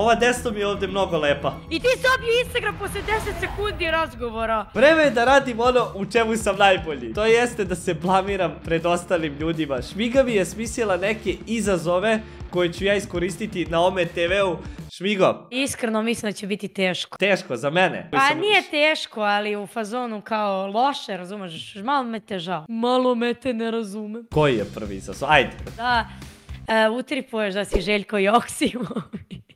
Ova desno mi je ovdje mnogo lepa. I ti zabiju Instagram poslije 10 sekundi razgovora. Vreme je da radim ono u čemu sam najbolji. To jeste da se blamiram pred ostalim ljudima. Šmiga mi je smislila neke izazove koje ću ja iskoristiti na ome TV-u. Šmigo. Iskreno mislim da će biti teško. Teško, za mene. Pa nije teško, ali u fazonu kao loše, razumeš? Malo me te žao. Malo me te ne razume. Koji je prvi izazov? Ajde. Da, e, utripuješ da si Željko Joksimović.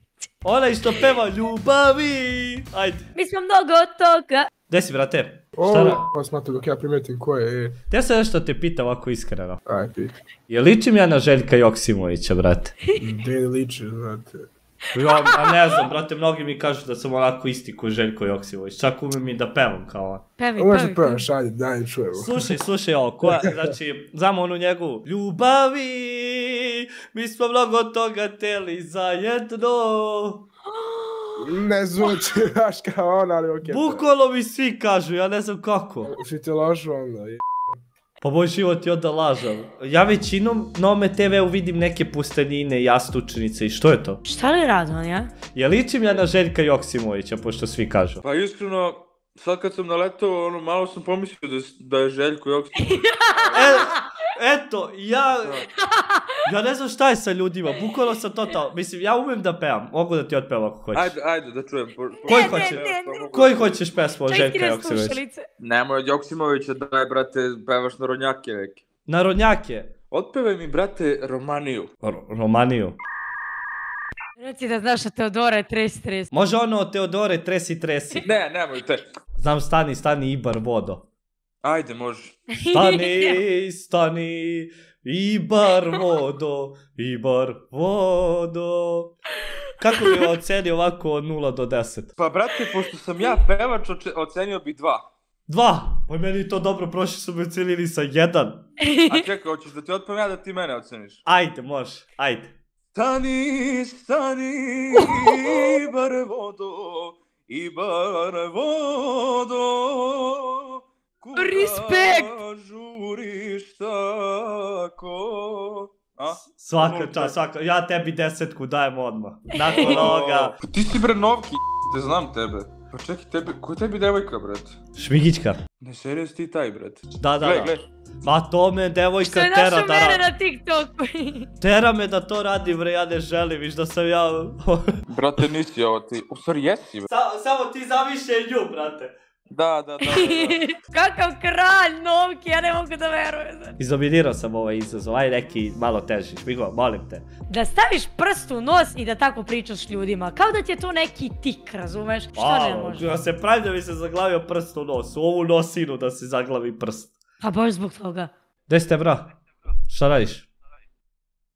Ona isto peva ljubavi. Ajde. Mi smo mnogo toga. Gde si, brate? O, pa smatram dok ja primetim ko je. Te Ja sam nešto te pitam ovako iskreno. Aj, pitaj. Je ličim ja na Željka Joksimovića, brate? Gde liči brate? Ja, a ne znam, brate, mnogi mi kažu da sam onako isti ko Željko Joksivović. Čak umem i da pevam kao on. Pevi, pevi. Može pevaš, ajde, daj, čujemo. Slušaj, slušaj ovo, koja, znači, znamo onu njegovu. Ljubavi, mi smo mnogo toga teli zajedno. Ne zvuči baš kao on, ali okej. mi svi kažu, ja ne znam kako. Što onda, je. Pa moj život je onda lažav. Ja većinom na ome TV-u vidim neke pustanine, jastučnice i što je to? Šta li Radman, ja? Ja ličim ja na Željka Joksimovića, pošto svi kažu. Pa iskreno, sad kad sam naletao, ono, malo sam pomislio da, je Željko Joksimović. E, eto, ja, ja ne znam šta je sa ljudima, bukvalno sam total, mislim, ja umem da pevam, mogu da ti otpevam ako hoćeš. Ajde, ajde, da čujem. Koji, hoće, koji hoćeš pesmu od Željka Joksimovića? Nemoj od Joksimovića, daj, brate, pevaš narodnjake neke. Narodnjake? Otpevaj mi, brate, Romaniju. Romaniju. Reci da znaš Teodore tresi tresi. Može ono Teodore tresi tresi. ne, nemoj te. Znam, stani, stani, Ibar, vodo. Ajde, može. Stani, stani, i bar vodo, i bar vodo. Kako bi ocenio ovako od 0 do 10? Pa brate, pošto sam ja pevač, ocenio bi 2. Dva? Pa meni to dobro, prošli su me ocenili sa 1. A čekaj, hoćeš da ti otpam ja da ti mene oceniš? Ajde, može, ajde. Stani, stani, i bar vodo, i bar vodo respekt! Žuriš tako... A? Svaka čast, svaka. Ja tebi desetku dajem odmah. Nakon ovoga. Pa ti si bre novki, te znam tebe. Pa čekaj, tebe... ko je tebi devojka, bret? Šmigićka. Ne, serio si ti taj, bret? Da, da, da. Ma to me devojka tera da radi. Što je našo mene na TikToku? tera me da to radi, bre, ja ne želim, viš da sam ja... brate, nisi ovo ti. U stvari, jesi, bre. samo ti zamišljaj nju, brate. Da, da, da. Kakav kralj Novki, ja ne mogu da verujem. Izdominirao sam ovaj izazov, aj neki malo teži. vi molim te. Da staviš prst u nos i da tako pričaš ljudima, kao da ti je to neki tik, razumeš? Što ne možeš? Ja se pravim da se zaglavio prst u nos, u ovu nosinu da se zaglavi prst. A pa baš zbog toga. Gde ste, bra? Šta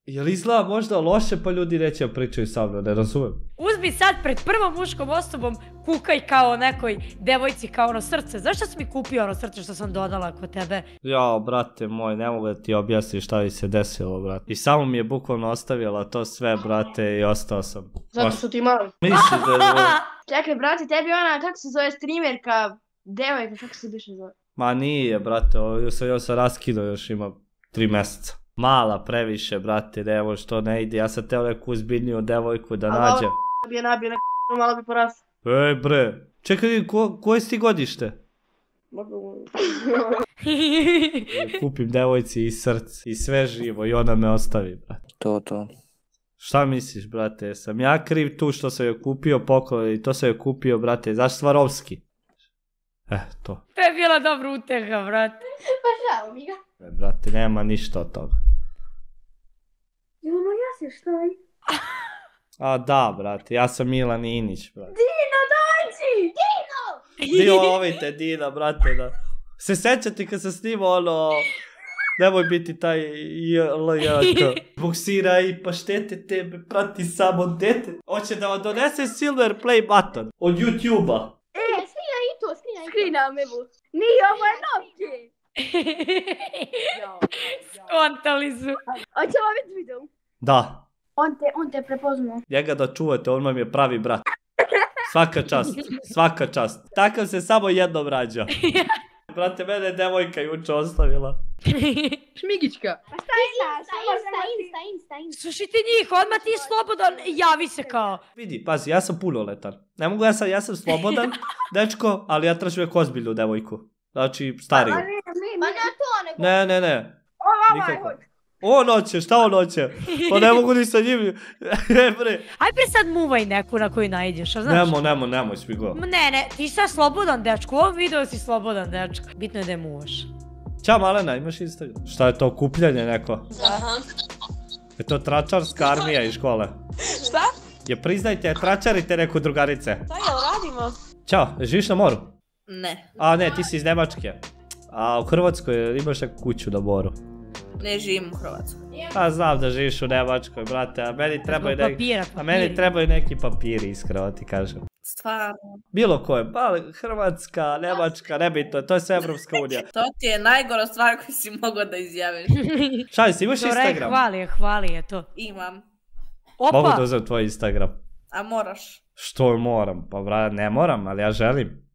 je li izgleda možda loše pa ljudi reći da pričaju sa mnom, ne razumem. Uzmi sad pred prvom muškom osobom kukaj kao nekoj devojci kao ono srce. Zašto si mi kupio ono srce što sam dodala kod tebe? Ja, brate moj, ne mogu da ti objasniti šta mi se desilo, brate. I samo mi je bukvalno ostavila to sve, brate, i ostao sam. Zato su ti mali. Mislim da je... Čekaj, brate, tebi ona, kako se zove streamerka, devojka, kako se biše zove? Ma nije, brate, ovo sam, se raskinuo još ima tri mjeseca mala previše, brate, evo što ne ide, ja sam teo neku uzbiljniju devojku da nađem. A bi je nabio, neka malo bi Ej bre, čekaj, koje si ti godište? Kupim devojci i srce i sve živo i ona me ostavi, brate. To, to. Šta misliš, brate, sam ja kriv tu što sam joj kupio poklon i to sam joj kupio, brate, zašto Svarovski? Eh, to. To je bila dobra uteha, brate. Pa žao mi ga. E, brate, nema ništa od toga. ja se A da, brate, ja sam Milan Inić, brate. Dino, dođi! Dino! Dino, ovite, Dino, brate, da. Se sećate kad se snima ono... biti taj JLJK. Boksira i paštete tebe, prati samo dete. Hoće da vam donese Silver Play button od YouTube-a screename bu. Nije, ovo je Skontali vidjeti video? Da. On te, on te prepoznao. Njega da čuvate, on vam je pravi brat. Svaka čast, svaka čast. Takav se samo jednom rađa. Brate, mene je devojka juče ostavila. Šmigička. Pa Slušaj ti njih, odmah ti slobodan, javi se kao. Vidi, pazi, ja sam punoletan. Ne mogu, ja sam, ja sam slobodan, dečko, ali ja tražim ozbiljnu devojku. Znači, stariju. Pa pa ne, ne, ne. Ne, ne, on hoće, šta on hoće? Pa ne mogu ni sa njim. ne bre. Aj bre sad muvaj neku na koji najdeš, a znaš? Nemo, nemo, nemoj, svi go. Ne, ne, ti sa slobodan dečko, u ovom si slobodan dečko. Bitno je da je muvaš. Ćao Malena, imaš Instagram? Šta je to, kupljanje neko? Aha. Je to tračarska armija iz škole? Šta? Je priznajte, tračarite neku drugarice. Šta jel radimo? Ćao, živiš na moru? Ne. A ne, ti si iz Nemačke. A u Hrvatskoj imaš kuću na moru ne živim u Hrvatskoj. Pa znam da živiš u Nemačkoj, brate, a meni trebaju, papira, a meni trebaju neki papiri, iskreno ti kažem. Stvarno. Bilo koje, pa Hrvatska, Nemačka, nebitno, to je sve Evropska unija. to ti je najgora stvar koju si mogao da izjaviš. si imaš Instagram? hvali je, hvali je to. Imam. Opa! Mogu tvoj Instagram? A moraš. Što moram? Pa brate, ne moram, ali ja želim.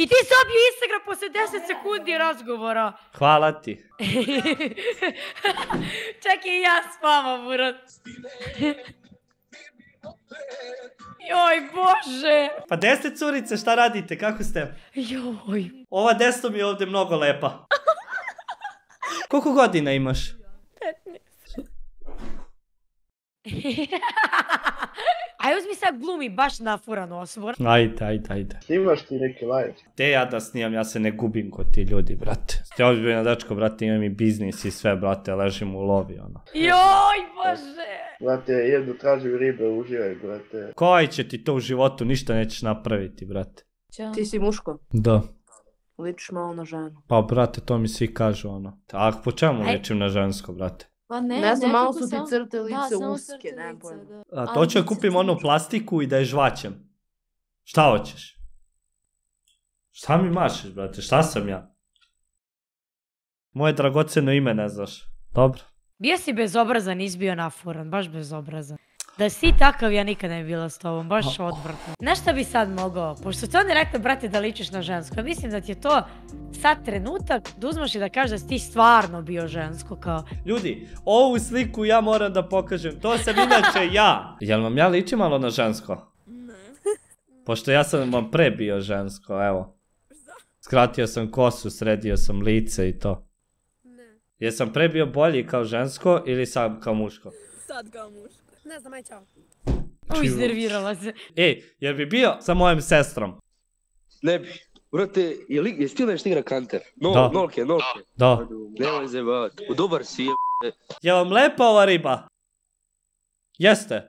I ti zabio Instagram posle 10 sekundi razgovora. Hvala ti. Čak i ja spavam, vama, burat. Joj, bože! Pa deset curice, šta radite? Kako ste? Joj. Ova desno mi je ovde mnogo lepa. Koliko godina imaš? 15. Aj uzmi sad glumi baš furanu osobu. Ajde, ajde, ajde. Snimaš ti neki live? Te ja da snimam, ja se ne gubim kod ti ljudi, brate. Te na dačko, brate, imam i biznis i sve, brate, ležim u lovi, ono. Joj, bože! Brate, jedu tražim ribe, uživaj, brate. Koji će ti to u životu, ništa nećeš napraviti, brate. Ćao. Ti si muško? Da. Ličiš malo na ženu. Pa, brate, to mi svi kažu, ono. A po čemu ličim na žensko, brate? Pa ne, znam, malo su ti crte lice da, ne pojma. to će kupim onu plastiku i da je žvaćem. Šta hoćeš? Šta mi mašeš, brate? Šta sam ja? Moje dragoceno ime ne znaš. Dobro. jesi si bezobrazan, izbio naforan, baš bezobrazan. Da si takav, ja nikad ne bi bila s tobom, baš odvrtno. Nešto bi sad mogao? Pošto ti oni rekli, brate, da ličiš na žensko. mislim da ti je to sad trenutak da i da kažeš da si ti stvarno bio žensko, kao... Ljudi, ovu sliku ja moram da pokažem, to sam inače ja. Jel vam ja ličim malo na žensko? Ne. Pošto ja sam vam pre bio žensko, evo. Skratio sam kosu, sredio sam lice i to. Ne. Jesam prebio bio bolji kao žensko ili sad kao muško? Sad kao muško. Ne znam, aj čao. Uj, iznervirala se. Ej, jer bi bio sa mojom sestrom? Ne bi. Brate, je li, jesi ti već igra kanter? No, da. nolke, nolke. Da. Nemoj zebavat. U dobar si je. Je vam lepa ova riba? Jeste.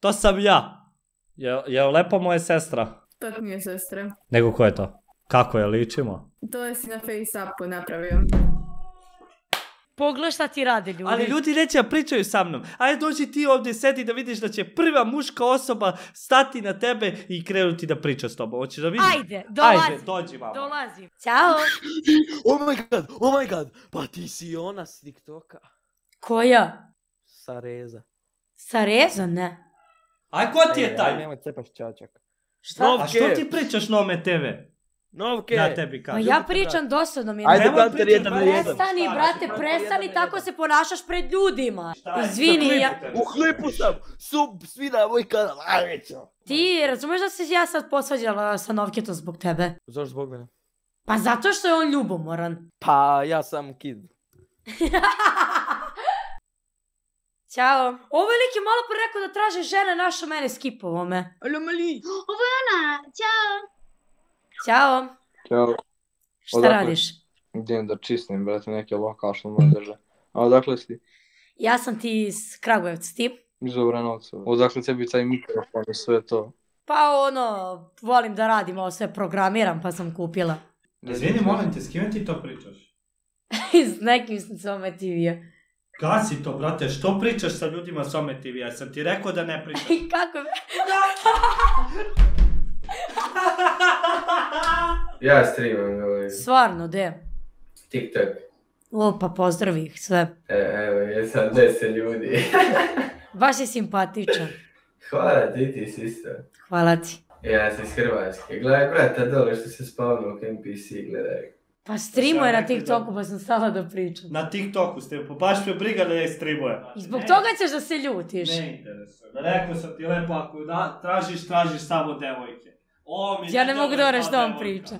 To sam ja. Je, je lepa moja sestra? To nije sestra. Nego ko je to? Kako je ličimo? To je si na face upu napravio pogledaj šta ti rade ljudi. Ali ljudi neće da pričaju sa mnom. Ajde dođi ti ovdje sedi da vidiš da će prva muška osoba stati na tebe i krenuti da priča s tobom. Hoćeš da vidiš? Ajde, dolazim. Ajde, dođi mama. Dolazim. Ćao. oh my god, oh my god. Pa ti si ona s TikToka. Koja? Sareza. Sareza, ne. Aj, ko ti je taj? Nemoj cepaš čačak. što ti pričaš Nome tebe? Novke! Ja ja pričam dosadno mi je. Ajde, kanter jedan jedan. Prestani, brate, prestani, tako se ponašaš pred ljudima. Izvini, ja... U klipu sam, sub, svi na moj kanal, Ti, razumeš da se ja sad posvađala sa Novketom zbog tebe? Zašto zbog mene? Pa zato što je on ljubomoran. Pa, ja sam kid. Ćao. Ovo je malo pre rekao da traže žene našo mene skipovo me. Alo mali. Ovo je ona. Ćao. Ćao. Ćao. Šta odakle, radiš? Idem da čistim, brate, neke lokal što drže. A odakle si? Ja sam ti iz Kragujevca, ti? Iz Obrenovca. Odakle tebi taj mikrofon i sve to? Pa ono, volim da radim, ovo sve programiram pa sam kupila. Izvini, molim te, s kime ti to pričaš? s nekim sam TV-a. Gasi to, brate, što pričaš sa ljudima s Ome TV-a? Sam ti rekao da ne pričaš. Kako me? ja streamam, ali... Stvarno, de? TikTok. O, pa pozdravih ih sve. E, evo, je sad deset ljudi. Baš je simpatičan. Hvala ti, ti si isto. Hvala ti. Ja sam iz Hrvatske. Gledaj, brata, dole što se spavno u NPC, gledaj. Pa streamuje na TikToku, pa sam stala da pričam. Na TikToku ste, pa baš me briga da je streamuje. I zbog ne, toga ćeš da se ljutiš. Ne interesuje. Rekao sam ti lepo, ako da, tražiš, tražiš samo devojke. O, ja ne mogu da oraš da vam priča.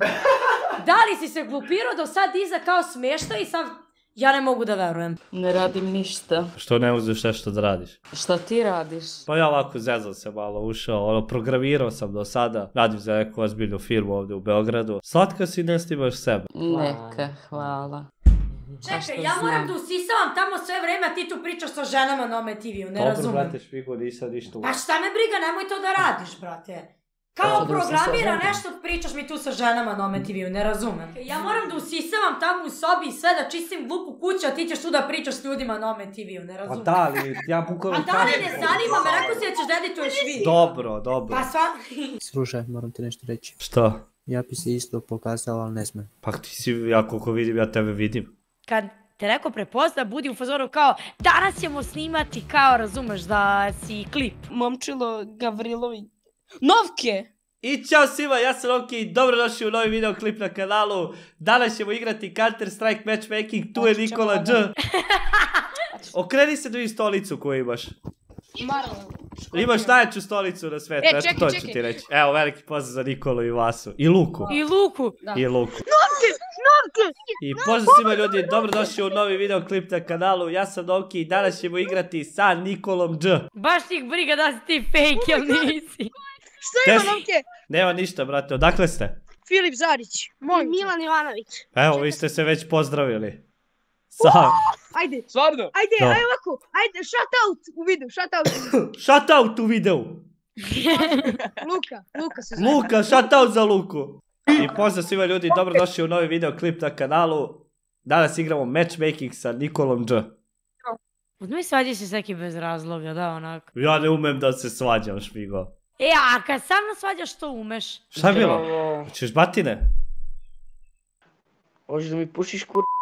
da li si se glupirao do sad iza kao smješta i sad ja ne mogu da verujem. Ne radim ništa. Što ne uzeš nešto da radiš? Šta ti radiš? Pa ja ovako zezao se malo, ušao, ono, programirao sam do sada. Radim za neku ozbiljnu firmu ovdje u Beogradu. Slatka si ne snimaš sebe. Neka, hvala. Čekaj, ja moram da usisavam tamo sve vreme, a ti tu pričaš sa ženama na ome TV-u, ne Dobro, razumijem. Dobro, brate, nisam ništa... Pa šta me briga, nemoj to da radiš, brate. Kao programira nešto, pričaš mi tu sa ženama na Ome TV-u, ne razumem. Ja moram da usisavam tamo u sobi i sve da čistim glupu kuću, a ti ćeš tu da pričaš s ljudima na TV-u, ne pa razumem. Pa da, li, ja bukvalno... A da li ne zanima me, rekao si da ćeš da vi. Dobro, dobro. Pa sva... Sruže, moram ti nešto reći. Šta? Ja bi se isto pokazala, ali ne smem. Pa ti si, ja koliko vidim, ja tebe vidim. Kad te neko prepozna, budi u fazoru kao danas ćemo snimati kao razumeš da si klip. Momčilo Gavrilović Novke! I čao svima, ja sam Oki i dobrodošli u novi videoklip na kanalu. Danas ćemo igrati Counter Strike Matchmaking, tu je Nikola Dž. Okreni se do stolicu koju imaš. Imaš najjaču stolicu na svijetu, e, to ću ti reći. Evo, veliki pozdrav za Nikolu i Vasu. I Luku. I Luku. I Luku. Novke, Novke! I pozdrav svima ljudi, dobrodošli u novi videoklip na kanalu. Ja sam Novke i danas ćemo igrati sa Nikolom Dž. Baš njih briga da si ti fake, jel nisi? Šta ima momke? Nema ništa, brate. Odakle ste? Filip Zarić, molim Milan Ivanović. Evo, vi ste se već pozdravili. Sa Ajde. Svarno? Ajde, ajde ovako. Ajde, u videu, u videu. Luka, Luka se zove. Luka, za Luku. I pozdrav svima ljudi, dobrodošli u novi videoklip na kanalu. Danas igramo matchmaking sa Nikolom Dž. Od mi se s bez razloga, da onako. Ja ne umem da se svađam, Šmigo. E, a kad sam nas svađaš, što umeš? Šta je bilo? Hoćeš batine? Hoćeš da mi pušiš kur...